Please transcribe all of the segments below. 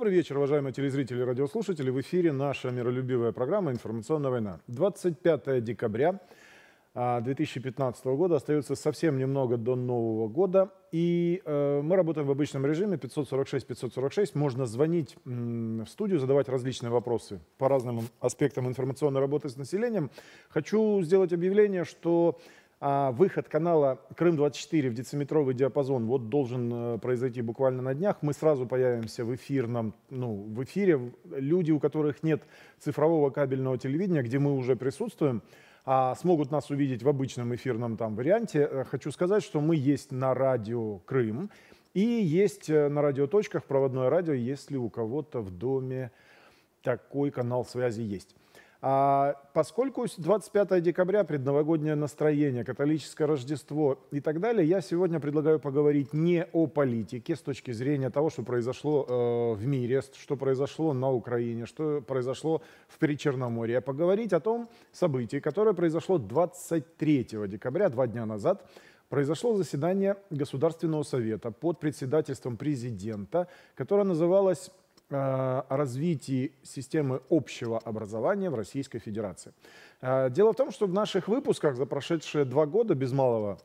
Добрый вечер, уважаемые телезрители и радиослушатели. В эфире наша миролюбивая программа «Информационная война». 25 декабря 2015 а, года. Остается совсем немного до Нового года. И э, мы работаем в обычном режиме 546-546. Можно звонить в студию, задавать различные вопросы по разным аспектам информационной работы с населением. Хочу сделать объявление, что а выход канала «Крым-24» в дециметровый диапазон вот должен э, произойти буквально на днях. Мы сразу появимся в эфирном, ну, в эфире. Люди, у которых нет цифрового кабельного телевидения, где мы уже присутствуем, а, смогут нас увидеть в обычном эфирном там варианте. Э, хочу сказать, что мы есть на радио «Крым» и есть э, на радиоточках проводное радио, если у кого-то в доме такой канал связи есть. А поскольку 25 декабря, предновогоднее настроение, католическое Рождество и так далее, я сегодня предлагаю поговорить не о политике с точки зрения того, что произошло э, в мире, что произошло на Украине, что произошло в Причерноморье, а поговорить о том событии, которое произошло 23 декабря, два дня назад, произошло заседание Государственного совета под председательством президента, которое называлось Э, о развитии системы общего образования в Российской Федерации. Э, дело в том, что в наших выпусках за прошедшие два года без малого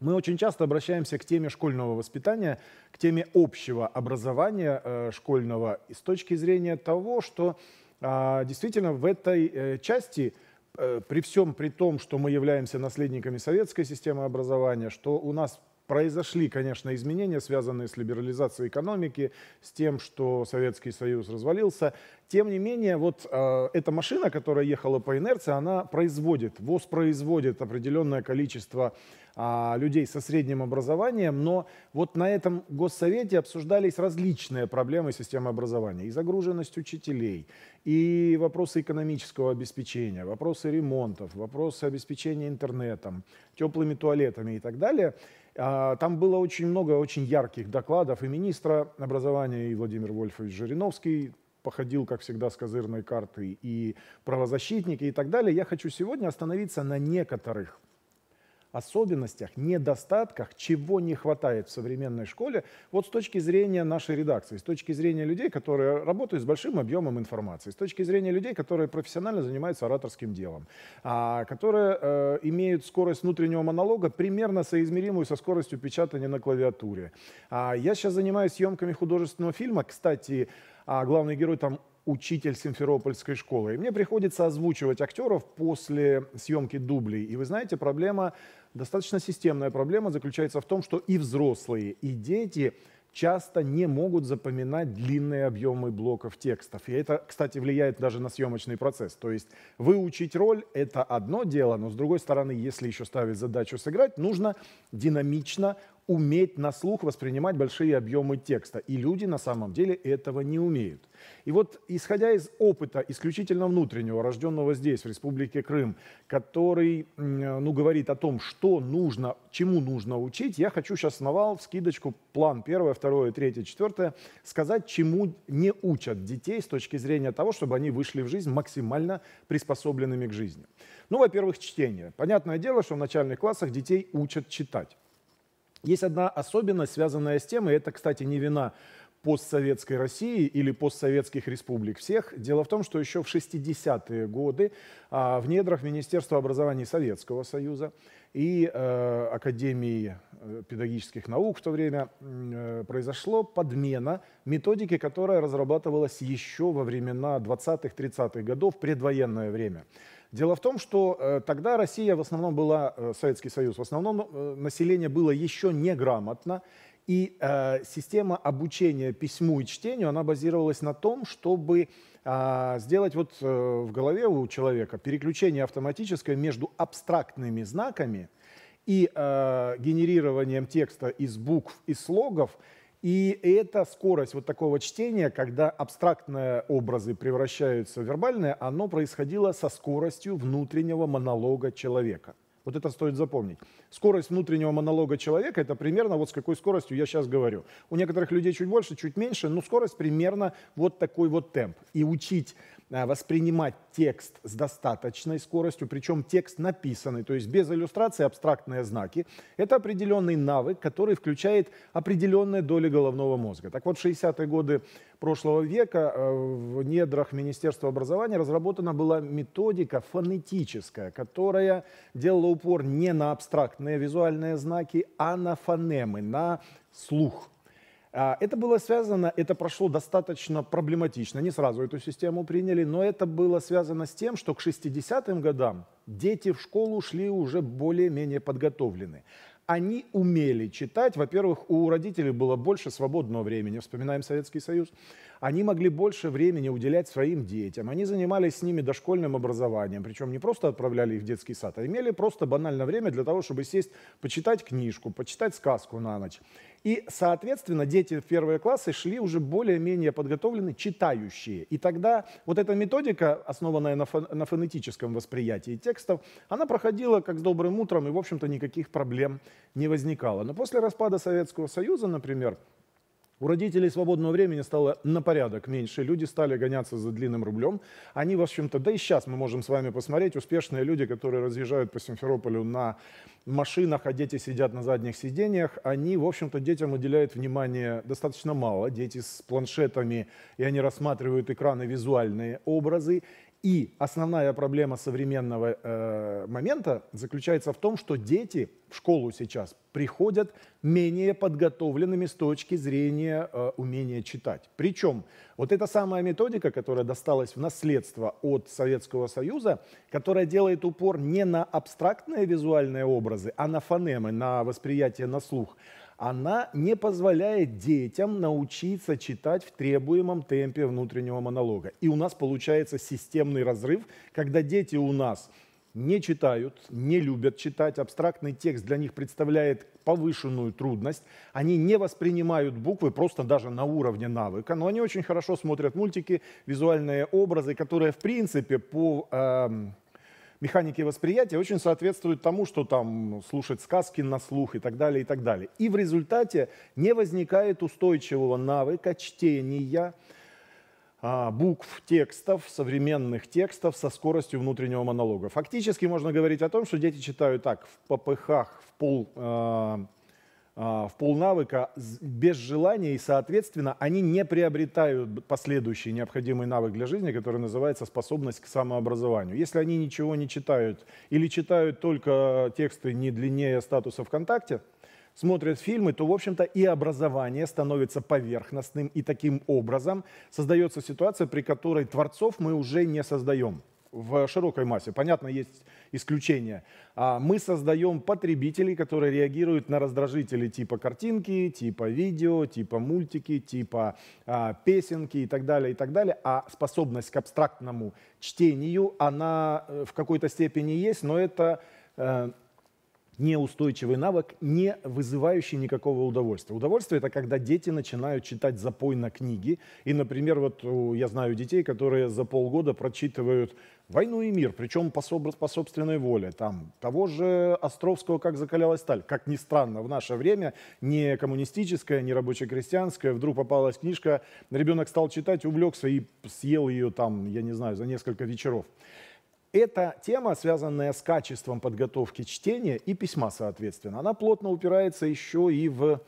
мы очень часто обращаемся к теме школьного воспитания, к теме общего образования э, школьного с точки зрения того, что действительно в этой части при всем при том, что мы являемся наследниками советской системы образования, что у нас произошли, конечно, изменения, связанные с либерализацией экономики, с тем, что Советский Союз развалился. Тем не менее, вот э, эта машина, которая ехала по инерции, она производит, воспроизводит определенное количество э, людей со средним образованием, но вот на этом госсовете обсуждались различные проблемы системы образования. И загруженность учителей, и вопросы экономического обеспечения, вопросы ремонтов, вопросы обеспечения интернетом, теплыми туалетами и так далее. А, там было очень много очень ярких докладов и министра образования, и Владимир Вольфович Жириновский походил, как всегда, с козырной карты, и правозащитники и так далее, я хочу сегодня остановиться на некоторых особенностях, недостатках, чего не хватает в современной школе, вот с точки зрения нашей редакции, с точки зрения людей, которые работают с большим объемом информации, с точки зрения людей, которые профессионально занимаются ораторским делом, а, которые э, имеют скорость внутреннего монолога примерно соизмеримую со скоростью печатания на клавиатуре. А, я сейчас занимаюсь съемками художественного фильма. Кстати, а главный герой там учитель Симферопольской школы. И мне приходится озвучивать актеров после съемки дублей. И вы знаете, проблема, достаточно системная проблема заключается в том, что и взрослые, и дети часто не могут запоминать длинные объемы блоков текстов. И это, кстати, влияет даже на съемочный процесс. То есть выучить роль — это одно дело, но, с другой стороны, если еще ставить задачу сыграть, нужно динамично, уметь на слух воспринимать большие объемы текста. И люди на самом деле этого не умеют. И вот, исходя из опыта исключительно внутреннего, рожденного здесь, в Республике Крым, который э, ну, говорит о том, что нужно, чему нужно учить, я хочу сейчас сновал в скидочку план первое, второе, третье, четвертое, сказать, чему не учат детей с точки зрения того, чтобы они вышли в жизнь максимально приспособленными к жизни. Ну, во-первых, чтение. Понятное дело, что в начальных классах детей учат читать. Есть одна особенность, связанная с темой, это, кстати, не вина постсоветской России или постсоветских республик всех. Дело в том, что еще в 60-е годы а, в недрах Министерства образования Советского Союза и э, Академии э, педагогических наук в то время э, произошло подмена методики, которая разрабатывалась еще во времена 20-30-х годов, предвоенное время. Дело в том, что э, тогда Россия в основном была, э, Советский Союз, в основном э, население было еще неграмотно, и э, система обучения письму и чтению, она базировалась на том, чтобы э, сделать вот э, в голове у человека переключение автоматическое между абстрактными знаками и э, генерированием текста из букв и слогов, и эта скорость вот такого чтения, когда абстрактные образы превращаются в вербальные, оно происходило со скоростью внутреннего монолога человека. Вот это стоит запомнить. Скорость внутреннего монолога человека – это примерно вот с какой скоростью я сейчас говорю. У некоторых людей чуть больше, чуть меньше, но скорость примерно вот такой вот темп. И учить Э, воспринимать текст с достаточной скоростью, причем текст написанный, то есть без иллюстрации абстрактные знаки, это определенный навык, который включает определенные доли головного мозга. Так вот, в 60-е годы прошлого века э, в недрах Министерства образования разработана была методика фонетическая, которая делала упор не на абстрактные визуальные знаки, а на фонемы, на слух. А, это было связано, это прошло достаточно проблематично, не сразу эту систему приняли, но это было связано с тем, что к 60-м годам дети в школу шли уже более-менее подготовлены. Они умели читать, во-первых, у родителей было больше свободного времени, вспоминаем Советский Союз, они могли больше времени уделять своим детям, они занимались с ними дошкольным образованием, причем не просто отправляли их в детский сад, а имели просто банально время для того, чтобы сесть, почитать книжку, почитать сказку на ночь. И, соответственно, дети в первые классы шли уже более-менее подготовлены, читающие. И тогда вот эта методика, основанная на, фон, на фонетическом восприятии текстов, она проходила как с добрым утром, и, в общем-то, никаких проблем не возникало. Но после распада Советского Союза, например, у родителей свободного времени стало на порядок меньше. Люди стали гоняться за длинным рублем. Они, в общем-то, да и сейчас мы можем с вами посмотреть, успешные люди, которые разъезжают по Симферополю на машинах, а дети сидят на задних сиденьях, они, в общем-то, детям уделяют внимание достаточно мало. Дети с планшетами, и они рассматривают экраны, визуальные образы. И основная проблема современного э, момента заключается в том, что дети в школу сейчас приходят менее подготовленными с точки зрения э, умения читать. Причем вот эта самая методика, которая досталась в наследство от Советского Союза, которая делает упор не на абстрактные визуальные образы, а на фонемы, на восприятие на слух – она не позволяет детям научиться читать в требуемом темпе внутреннего монолога. И у нас получается системный разрыв, когда дети у нас не читают, не любят читать, абстрактный текст для них представляет повышенную трудность, они не воспринимают буквы просто даже на уровне навыка, но они очень хорошо смотрят мультики, визуальные образы, которые в принципе по... Э, механики восприятия очень соответствуют тому, что там ну, слушать сказки на слух и так далее, и так далее. И в результате не возникает устойчивого навыка чтения а, букв, текстов, современных текстов со скоростью внутреннего монолога. Фактически можно говорить о том, что дети читают так в попыхах, в пол... Э а, в полнавыка без желания, и, соответственно, они не приобретают последующий необходимый навык для жизни, который называется способность к самообразованию. Если они ничего не читают или читают только тексты не длиннее статуса ВКонтакте, смотрят фильмы, то, в общем-то, и образование становится поверхностным, и таким образом создается ситуация, при которой творцов мы уже не создаем в широкой массе. Понятно, есть исключения. А мы создаем потребителей, которые реагируют на раздражители типа картинки, типа видео, типа мультики, типа а, песенки и так далее, и так далее. А способность к абстрактному чтению, она э, в какой-то степени есть, но это э, неустойчивый навык, не вызывающий никакого удовольствия. Удовольствие – это когда дети начинают читать запой на книги. И, например, вот я знаю детей, которые за полгода прочитывают «Войну и мир», причем по, по собственной воле, там, того же Островского «Как закалялась сталь». Как ни странно, в наше время не коммунистическая, не рабоче крестьянская вдруг попалась книжка, ребенок стал читать, увлекся и съел ее там, я не знаю, за несколько вечеров. Эта тема, связанная с качеством подготовки чтения и письма, соответственно, она плотно упирается еще и в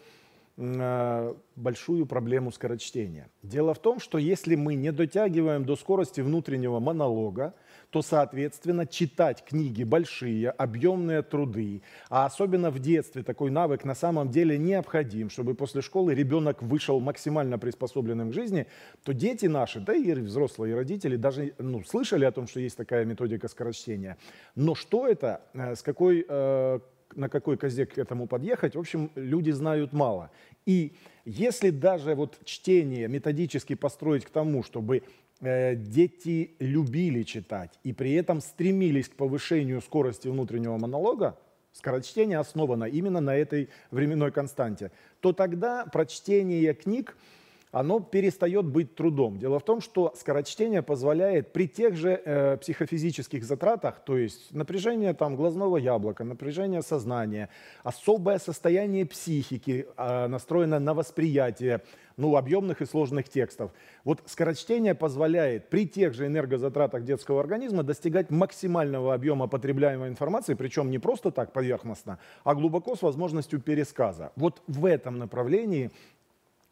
Э, большую проблему скорочтения. Дело в том, что если мы не дотягиваем до скорости внутреннего монолога, то, соответственно, читать книги большие, объемные труды, а особенно в детстве такой навык на самом деле необходим, чтобы после школы ребенок вышел максимально приспособленным к жизни, то дети наши, да и взрослые родители даже ну, слышали о том, что есть такая методика скорочтения. Но что это, э, с какой э, на какой козе к этому подъехать, в общем, люди знают мало. И если даже вот чтение методически построить к тому, чтобы э, дети любили читать и при этом стремились к повышению скорости внутреннего монолога, скорочтение основано именно на этой временной константе, то тогда прочтение книг оно перестает быть трудом. Дело в том, что скорочтение позволяет при тех же э, психофизических затратах, то есть напряжение там, глазного яблока, напряжение сознания, особое состояние психики, э, настроено на восприятие, ну, объемных и сложных текстов. Вот скорочтение позволяет при тех же энергозатратах детского организма достигать максимального объема потребляемой информации, причем не просто так поверхностно, а глубоко с возможностью пересказа. Вот в этом направлении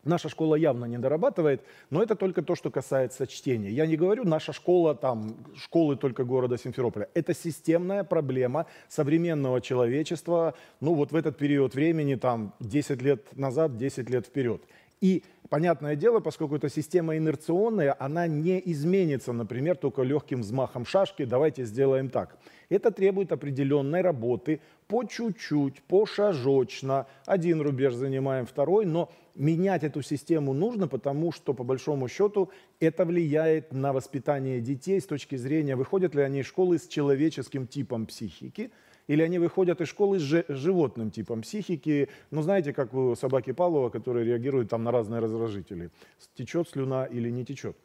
Наша школа явно не дорабатывает, но это только то, что касается чтения. Я не говорю, наша школа, там, школы только города Симферополя. Это системная проблема современного человечества, ну вот в этот период времени, там, 10 лет назад, 10 лет вперед. И понятное дело, поскольку эта система инерционная, она не изменится, например, только легким взмахом шашки, давайте сделаем так. Это требует определенной работы по чуть-чуть, по пошажочно. Один рубеж занимаем, второй, но менять эту систему нужно, потому что, по большому счету, это влияет на воспитание детей с точки зрения, выходят ли они из школы с человеческим типом психики, или они выходят из школы с животным типом психики, ну, знаете, как у собаки Павлова, которые реагируют там на разные раздражители, течет слюна или не течет.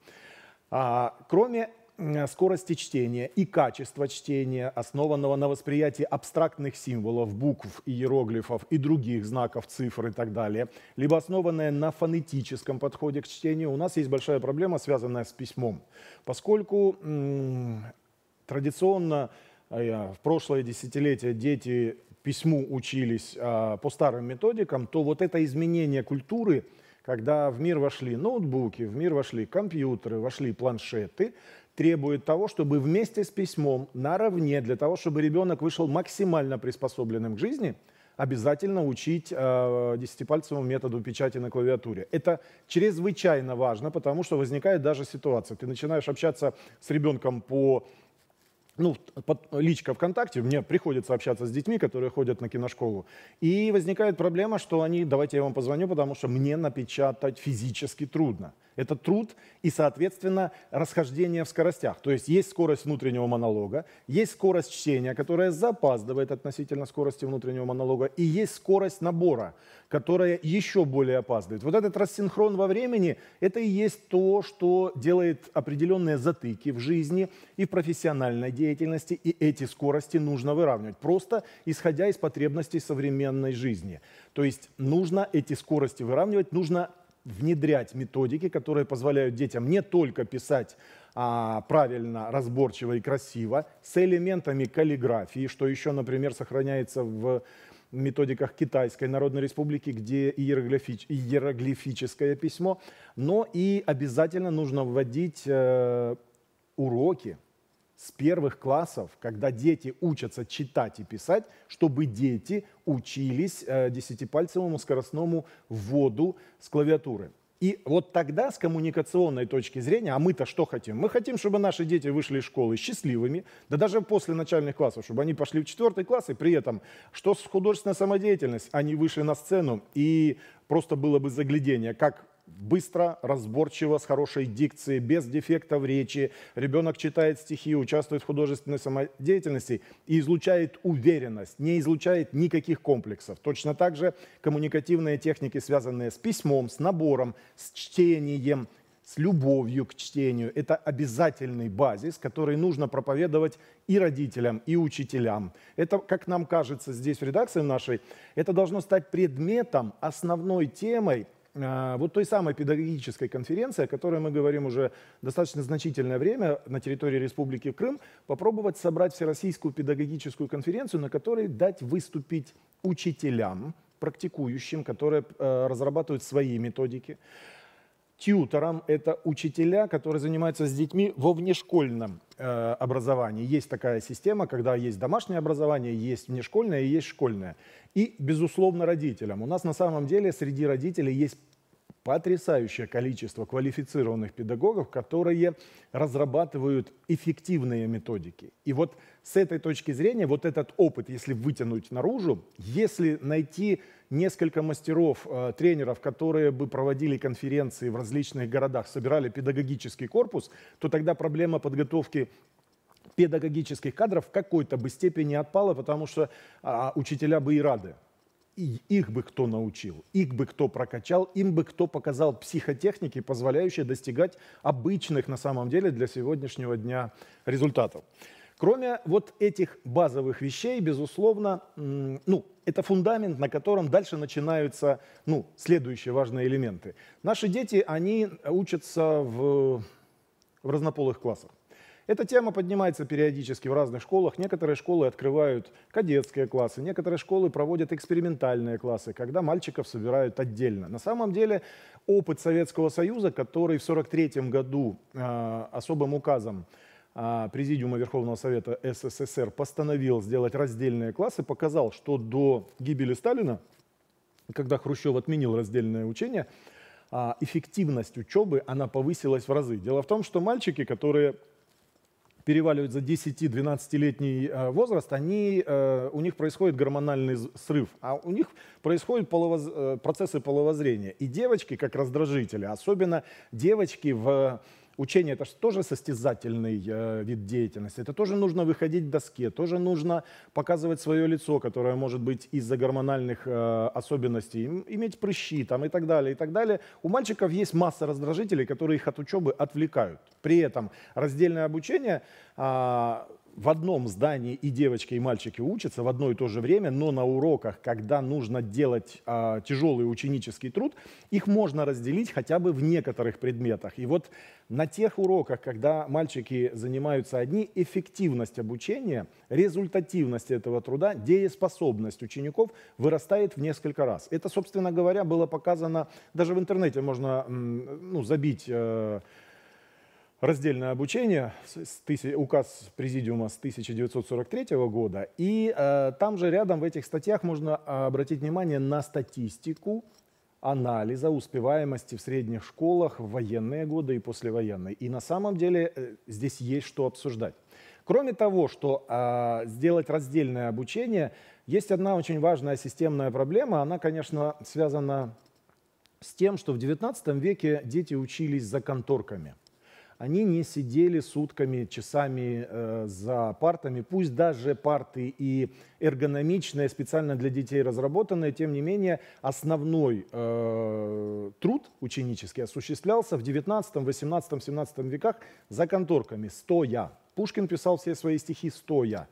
А, кроме скорости чтения и качества чтения, основанного на восприятии абстрактных символов, букв, иероглифов и других знаков, цифр и так далее, либо основанное на фонетическом подходе к чтению, у нас есть большая проблема, связанная с письмом. Поскольку м традиционно а в прошлое десятилетие дети письму учились а, по старым методикам, то вот это изменение культуры, когда в мир вошли ноутбуки, в мир вошли компьютеры, вошли планшеты, требует того, чтобы вместе с письмом наравне, для того, чтобы ребенок вышел максимально приспособленным к жизни, обязательно учить э, десятипальцевому методу печати на клавиатуре. Это чрезвычайно важно, потому что возникает даже ситуация. Ты начинаешь общаться с ребенком по ну, под, личка ВКонтакте, мне приходится общаться с детьми, которые ходят на киношколу. И возникает проблема, что они, давайте я вам позвоню, потому что мне напечатать физически трудно это труд и, соответственно, расхождение в скоростях. То есть есть скорость внутреннего монолога, есть скорость чтения, которая запаздывает относительно скорости внутреннего монолога, и есть скорость набора, которая еще более опаздывает. Вот этот рассинхрон во времени – это и есть то, что делает определенные затыки в жизни и в профессиональной деятельности, и эти скорости нужно выравнивать, просто исходя из потребностей современной жизни. То есть нужно эти скорости выравнивать, нужно внедрять методики, которые позволяют детям не только писать а, правильно, разборчиво и красиво, с элементами каллиграфии, что еще, например, сохраняется в методиках Китайской Народной Республики, где иероглифич, иероглифическое письмо, но и обязательно нужно вводить э, уроки с первых классов, когда дети учатся читать и писать, чтобы дети учились э, десятипальцевому скоростному вводу с клавиатуры. И вот тогда с коммуникационной точки зрения, а мы-то что хотим? Мы хотим, чтобы наши дети вышли из школы счастливыми, да даже после начальных классов, чтобы они пошли в четвертый класс, и при этом, что с художественной самодеятельностью, они вышли на сцену, и просто было бы заглядение, как быстро, разборчиво, с хорошей дикцией, без дефектов речи. Ребенок читает стихи, участвует в художественной самодеятельности и излучает уверенность, не излучает никаких комплексов. Точно так же коммуникативные техники, связанные с письмом, с набором, с чтением, с любовью к чтению. Это обязательный базис, который нужно проповедовать и родителям, и учителям. Это, как нам кажется здесь в редакции нашей, это должно стать предметом, основной темой – а, вот той самой педагогической конференции, о которой мы говорим уже достаточно значительное время на территории Республики Крым, попробовать собрать Всероссийскую педагогическую конференцию, на которой дать выступить учителям, практикующим, которые э, разрабатывают свои методики, Тьютором – это учителя, которые занимаются с детьми во внешкольном э, образовании. Есть такая система, когда есть домашнее образование, есть внешкольное и есть школьное. И, безусловно, родителям. У нас на самом деле среди родителей есть потрясающее количество квалифицированных педагогов, которые разрабатывают эффективные методики. И вот с этой точки зрения вот этот опыт, если вытянуть наружу, если найти несколько мастеров, э, тренеров, которые бы проводили конференции в различных городах, собирали педагогический корпус, то тогда проблема подготовки педагогических кадров в какой-то бы степени отпала, потому что а, учителя бы и рады. И их бы кто научил, их бы кто прокачал, им бы кто показал психотехники, позволяющие достигать обычных на самом деле для сегодняшнего дня результатов. Кроме вот этих базовых вещей, безусловно, ну, это фундамент, на котором дальше начинаются ну, следующие важные элементы. Наши дети, они учатся в, в разнополых классах. Эта тема поднимается периодически в разных школах. Некоторые школы открывают кадетские классы, некоторые школы проводят экспериментальные классы, когда мальчиков собирают отдельно. На самом деле опыт Советского Союза, который в 1943 году э, особым указом а, Президиума Верховного Совета СССР постановил сделать раздельные классы, показал, что до гибели Сталина, когда Хрущев отменил раздельное учение, а, эффективность учебы, она повысилась в разы. Дело в том, что мальчики, которые переваливают за 10-12-летний а, возраст, они, у них происходит гормональный срыв, а у них происходят половоз... Э, процессы половозрения. И девочки, как раздражители, особенно девочки в Учение это тоже состязательный э, вид деятельности. Это тоже нужно выходить к доске, тоже нужно показывать свое лицо, которое может быть из-за гормональных э, особенностей, иметь прыщи там, и так далее, и так далее. У мальчиков есть масса раздражителей, которые их от учебы отвлекают. При этом раздельное обучение э, в одном здании и девочки, и мальчики учатся в одно и то же время, но на уроках, когда нужно делать а, тяжелый ученический труд, их можно разделить хотя бы в некоторых предметах. И вот на тех уроках, когда мальчики занимаются одни, эффективность обучения, результативность этого труда, дееспособность учеников вырастает в несколько раз. Это, собственно говоря, было показано даже в интернете, можно ну, забить... Э, раздельное обучение, с тысяч, указ президиума с 1943 года. И э, там же рядом в этих статьях можно а, обратить внимание на статистику анализа успеваемости в средних школах в военные годы и послевоенные. И на самом деле э, здесь есть что обсуждать. Кроме того, что э, сделать раздельное обучение, есть одна очень важная системная проблема. Она, конечно, связана с тем, что в XIX веке дети учились за конторками – они не сидели сутками, часами э, за партами. Пусть даже парты и эргономичные, специально для детей разработанные, тем не менее основной э, труд ученический осуществлялся в 19, 18, 17 веках за конторками, стоя. Пушкин писал все свои стихи стоя.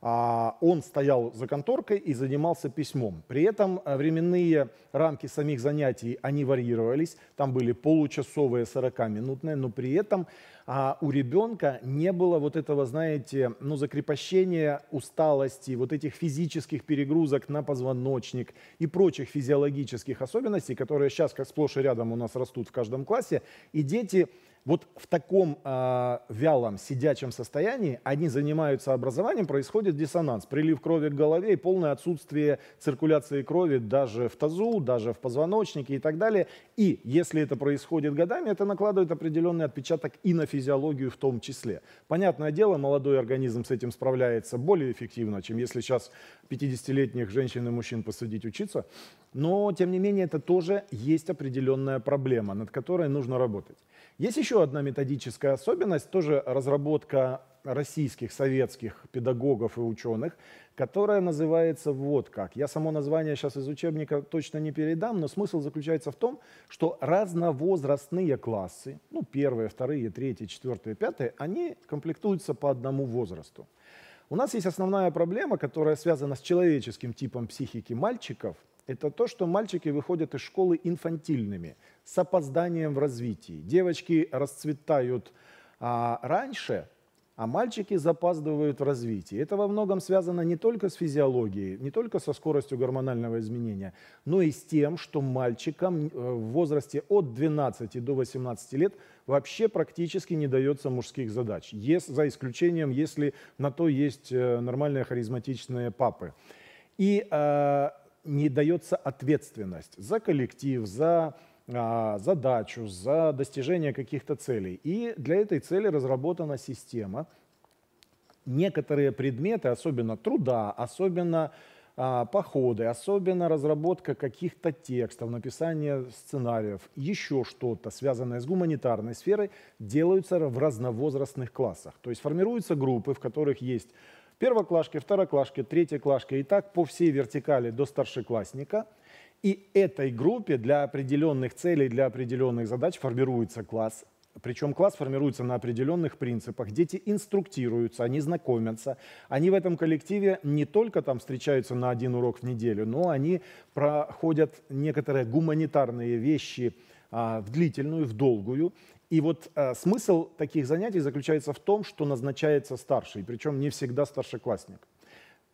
А, он стоял за конторкой и занимался письмом. При этом э, временные рамки самих занятий, они варьировались. Там были получасовые, 40-минутные, но при этом а у ребенка не было вот этого, знаете, ну, закрепощения усталости, вот этих физических перегрузок на позвоночник и прочих физиологических особенностей, которые сейчас как сплошь и рядом у нас растут в каждом классе, и дети вот в таком э, вялом, сидячем состоянии они занимаются образованием, происходит диссонанс, прилив крови к голове и полное отсутствие циркуляции крови даже в тазу, даже в позвоночнике и так далее. И если это происходит годами, это накладывает определенный отпечаток и на физиологию, физиологию в том числе. Понятное дело, молодой организм с этим справляется более эффективно, чем если сейчас 50-летних женщин и мужчин посадить учиться, но, тем не менее, это тоже есть определенная проблема, над которой нужно работать. Есть еще одна методическая особенность, тоже разработка российских, советских педагогов и ученых, которая называется вот как. Я само название сейчас из учебника точно не передам, но смысл заключается в том, что разновозрастные классы, ну, первые, вторые, третьи, четвертые, пятые, они комплектуются по одному возрасту. У нас есть основная проблема, которая связана с человеческим типом психики мальчиков, это то, что мальчики выходят из школы инфантильными, с опозданием в развитии. Девочки расцветают а, раньше, а мальчики запаздывают в развитии. Это во многом связано не только с физиологией, не только со скоростью гормонального изменения, но и с тем, что мальчикам э, в возрасте от 12 до 18 лет вообще практически не дается мужских задач, за исключением, если на то есть э, нормальные харизматичные папы. И э, не дается ответственность за коллектив, за а, задачу, за достижение каких-то целей. И для этой цели разработана система. Некоторые предметы, особенно труда, особенно а, походы, особенно разработка каких-то текстов, написание сценариев, еще что-то, связанное с гуманитарной сферой, делаются в разновозрастных классах. То есть формируются группы, в которых есть первоклашки, второклашки, третьеклашки и так по всей вертикали до старшеклассника – и этой группе для определенных целей, для определенных задач формируется класс. Причем класс формируется на определенных принципах. Дети инструктируются, они знакомятся. Они в этом коллективе не только там встречаются на один урок в неделю, но они проходят некоторые гуманитарные вещи а, в длительную, в долгую. И вот э, смысл таких занятий заключается в том, что назначается старший, причем не всегда старшеклассник.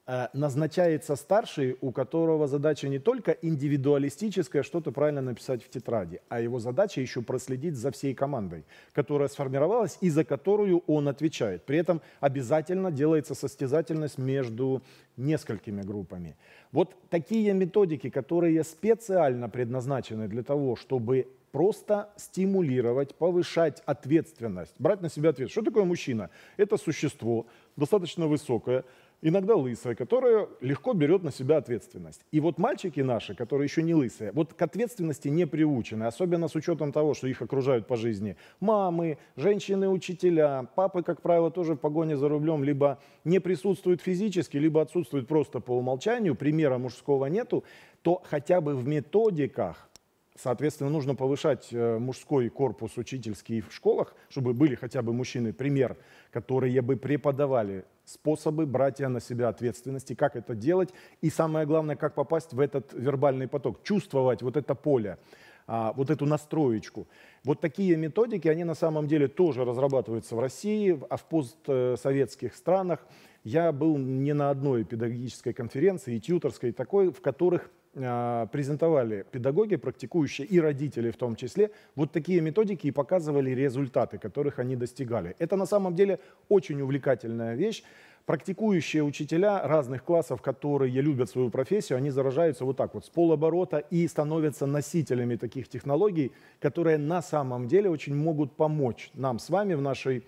Э, назначается старший, у которого задача не только индивидуалистическая, что-то правильно написать в тетради, а его задача еще проследить за всей командой, которая сформировалась и за которую он отвечает. При этом обязательно делается состязательность между несколькими группами. Вот такие методики, которые специально предназначены для того, чтобы просто стимулировать, повышать ответственность, брать на себя ответственность. Что такое мужчина? Это существо достаточно высокое, иногда лысая, которая легко берет на себя ответственность. И вот мальчики наши, которые еще не лысые, вот к ответственности не приучены, особенно с учетом того, что их окружают по жизни мамы, женщины-учителя, папы, как правило, тоже в погоне за рублем либо не присутствуют физически, либо отсутствуют просто по умолчанию, примера мужского нету, то хотя бы в методиках Соответственно, нужно повышать э, мужской корпус учительский в школах, чтобы были хотя бы мужчины, пример, которые бы преподавали способы братья на себя ответственности, как это делать, и самое главное, как попасть в этот вербальный поток, чувствовать вот это поле, а, вот эту настроечку. Вот такие методики, они на самом деле тоже разрабатываются в России, а в постсоветских странах. Я был не на одной педагогической конференции и тьюторской такой, в которых а, презентовали педагоги, практикующие и родители в том числе, вот такие методики и показывали результаты, которых они достигали. Это на самом деле очень увлекательная вещь. Практикующие учителя разных классов, которые любят свою профессию, они заражаются вот так вот с полоборота и становятся носителями таких технологий, которые на самом деле очень могут помочь нам с вами в нашей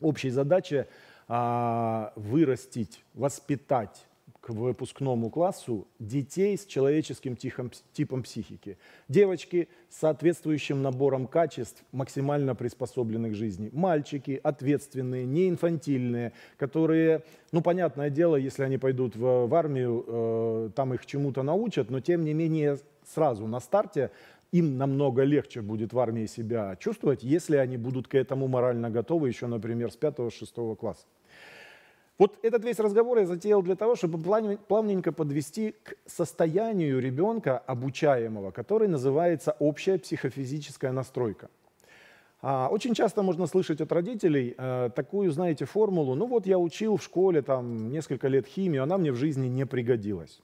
общей задаче а, вырастить, воспитать к выпускному классу детей с человеческим тихом, типом психики. Девочки с соответствующим набором качеств, максимально приспособленных к жизни. Мальчики ответственные, не инфантильные, которые, ну, понятное дело, если они пойдут в, в армию, э, там их чему-то научат, но тем не менее сразу на старте им намного легче будет в армии себя чувствовать, если они будут к этому морально готовы еще, например, с 5-6 класса. Вот этот весь разговор я затеял для того, чтобы плавненько подвести к состоянию ребенка обучаемого, который называется общая психофизическая настройка. А, очень часто можно слышать от родителей э, такую, знаете, формулу, ну вот я учил в школе там несколько лет химию, она мне в жизни не пригодилась.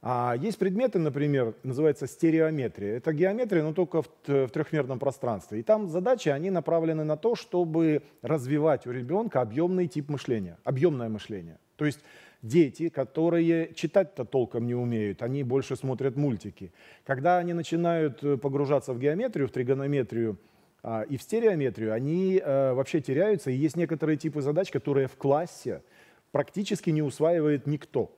А есть предметы, например, называется стереометрия. Это геометрия, но только в, трехмерном пространстве. И там задачи, они направлены на то, чтобы развивать у ребенка объемный тип мышления, объемное мышление. То есть дети, которые читать-то толком не умеют, они больше смотрят мультики. Когда они начинают э, погружаться в геометрию, в тригонометрию а, и в стереометрию, они а, вообще теряются. И есть некоторые типы задач, которые в классе практически не усваивает никто.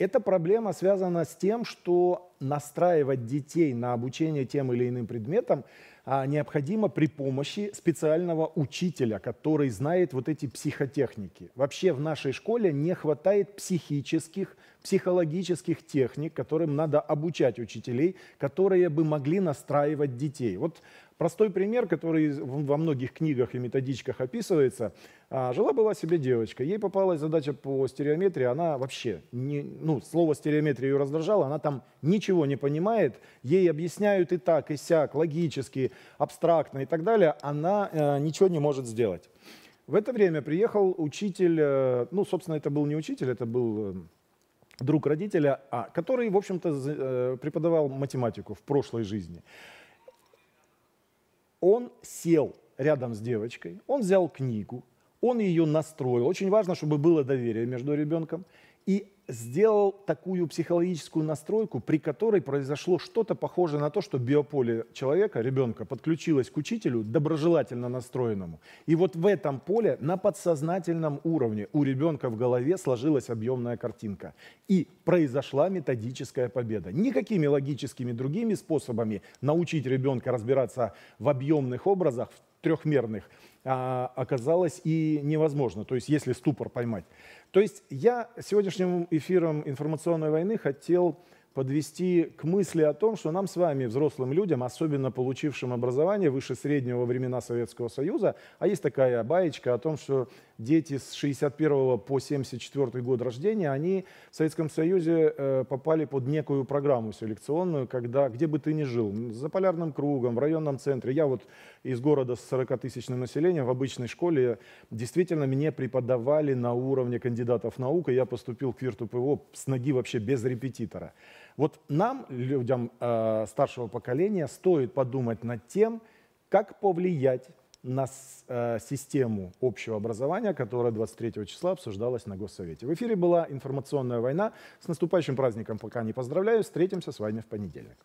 Эта проблема связана с тем, что настраивать детей на обучение тем или иным предметам а, необходимо при помощи специального учителя, который знает вот эти психотехники. Вообще в нашей школе не хватает психических, психологических техник, которым надо обучать учителей, которые бы могли настраивать детей. Вот Простой пример, который во многих книгах и методичках описывается. А, Жила-была себе девочка, ей попалась задача по стереометрии, она вообще, не, ну, слово стереометрия ее раздражало, она там ничего не понимает, ей объясняют и так, и сяк, логически, абстрактно и так далее, она э, ничего не может сделать. В это время приехал учитель, э, ну, собственно, это был не учитель, это был э, друг родителя, а, который, в общем-то, э, преподавал математику в прошлой жизни. Он сел рядом с девочкой, он взял книгу, он ее настроил. Очень важно, чтобы было доверие между ребенком и сделал такую психологическую настройку, при которой произошло что-то похожее на то, что биополе человека, ребенка, подключилось к учителю доброжелательно настроенному. И вот в этом поле на подсознательном уровне у ребенка в голове сложилась объемная картинка. И произошла методическая победа. Никакими логическими другими способами научить ребенка разбираться в объемных образах, в трехмерных, а, оказалось и невозможно. То есть если ступор поймать. То есть я сегодняшним эфиром информационной войны хотел подвести к мысли о том, что нам с вами, взрослым людям, особенно получившим образование выше среднего времена Советского Союза, а есть такая баечка о том, что дети с 61 по 74 год рождения, они в Советском Союзе э, попали под некую программу селекционную, когда где бы ты ни жил, за полярным кругом, в районном центре. Я вот из города с 40-тысячным населением в обычной школе действительно мне преподавали на уровне кандидатов наук, и я поступил к Вирту ПО с ноги вообще без репетитора. Вот нам, людям э, старшего поколения, стоит подумать над тем, как повлиять на э, систему общего образования, которая 23 числа обсуждалась на Госсовете. В эфире была информационная война. С наступающим праздником пока не поздравляю. Встретимся с вами в понедельник.